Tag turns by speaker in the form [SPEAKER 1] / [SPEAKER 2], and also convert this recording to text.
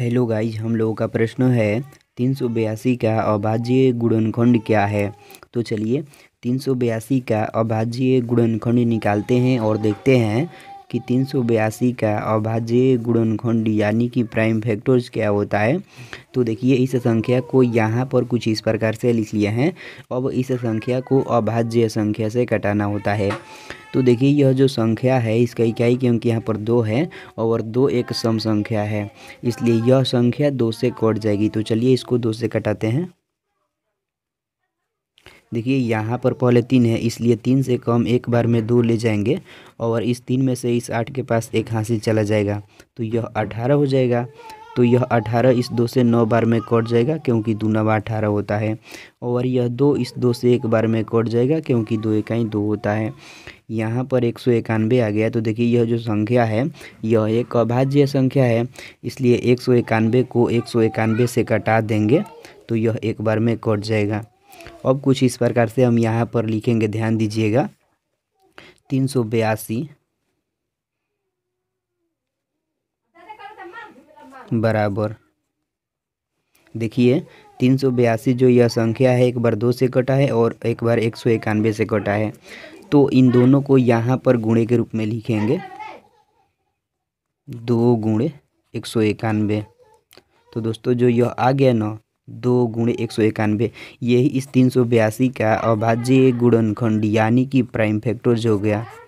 [SPEAKER 1] hello guys हम लोगों का प्रश्न है तीन सौ बयासी का अभाज्य गुणनखंड क्या है तो चलिए तीन सौ बयासी का अभाज्य गुणनखंड निकालते हैं और देखते हैं कि तीन सौ बयासी का अभाज्य गुणनखंड यानी कि प्राइम फैक्टर्स क्या होता है तो देखिए इस संख्या को यहाँ पर कुछ इस प्रकार से लिख लिया है अब इस संख्या को अभाज्य संख्या से कटाना होता है तो देखिए यह जो संख्या है इसका इकाई क्योंकि यहाँ पर दो है और दो एक सम संख्या है इसलिए यह संख्या दो से कट जाएगी तो चलिए इसको दो से कटाते हैं देखिए यहाँ पर पहले तीन है इसलिए तीन से कम एक बार में दो ले जाएंगे और इस तीन में से इस आठ के पास एक हासिल चला जाएगा तो यह अठारह हो जाएगा तो यह अठारह इस दो से नौ बार में कट जाएगा क्योंकि दो नवा अठारह होता है और यह दो इस दो से एक बार में कट जाएगा क्योंकि दो इकाई दो होता है यहाँ पर एक सौ इक्यानवे आ गया तो देखिए यह जो संख्या है यह एक अभाज्य संख्या है इसलिए एक सौ इक्यानवे को एक सौ इक्यानवे से कटा देंगे तो यह एक बार में कट जाएगा अब कुछ इस प्रकार से हम यहाँ पर लिखेंगे ध्यान दीजिएगा तीन सौ बयासी बराबर देखिए तीन सौ बयासी जो यह संख्या है एक बार दो से कटा है और एक बार एक सौ इक्यानवे से कटा है तो इन दोनों को यहाँ पर गुणे के रूप में लिखेंगे दो गुणे एक सौ इक्यानवे तो दोस्तों जो यह आ गया ना दो गुणे एक सौ इक्यानवे यही इस तीन सौ बयासी का अभाज्य गुणनखंड यानी कि प्राइम फैक्टर जो हो गया